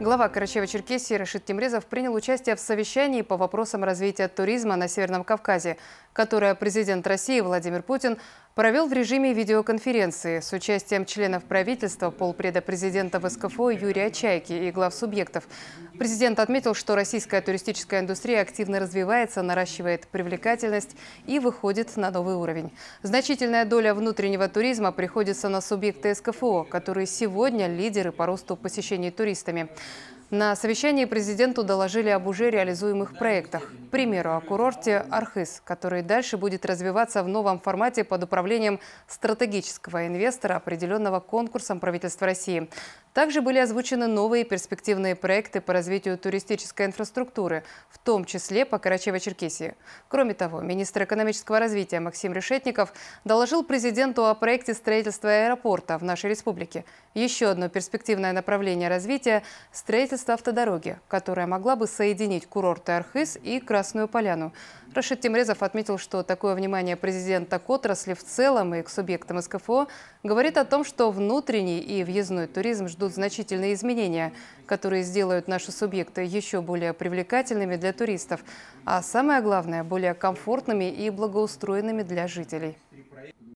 Глава Карачева-Черкесии Рашид Тимрезов принял участие в совещании по вопросам развития туризма на Северном Кавказе, которое президент России Владимир Путин провел в режиме видеоконференции с участием членов правительства, полпреда президента ВСКФО Юрия Чайки и глав субъектов. Президент отметил, что российская туристическая индустрия активно развивается, наращивает привлекательность и выходит на новый уровень. Значительная доля внутреннего туризма приходится на субъекты СКФО, которые сегодня лидеры по росту посещений туристами. На совещании президенту доложили об уже реализуемых проектах. К примеру, о курорте «Архыз», который дальше будет развиваться в новом формате под управлением стратегического инвестора, определенного конкурсом правительства России. Также были озвучены новые перспективные проекты по развитию туристической инфраструктуры, в том числе по Карачево-Черкесии. Кроме того, министр экономического развития Максим Решетников доложил президенту о проекте строительства аэропорта в нашей республике. Еще одно перспективное направление развития – строительство автодороги, которая могла бы соединить курорты Архыз и Красную Поляну. Рашид Тимрезов отметил, что такое внимание президента к отрасли в целом и к субъектам СКФО говорит о том, что внутренний и въездной туризм ждут ждут значительные изменения, которые сделают наши субъекты еще более привлекательными для туристов, а самое главное – более комфортными и благоустроенными для жителей.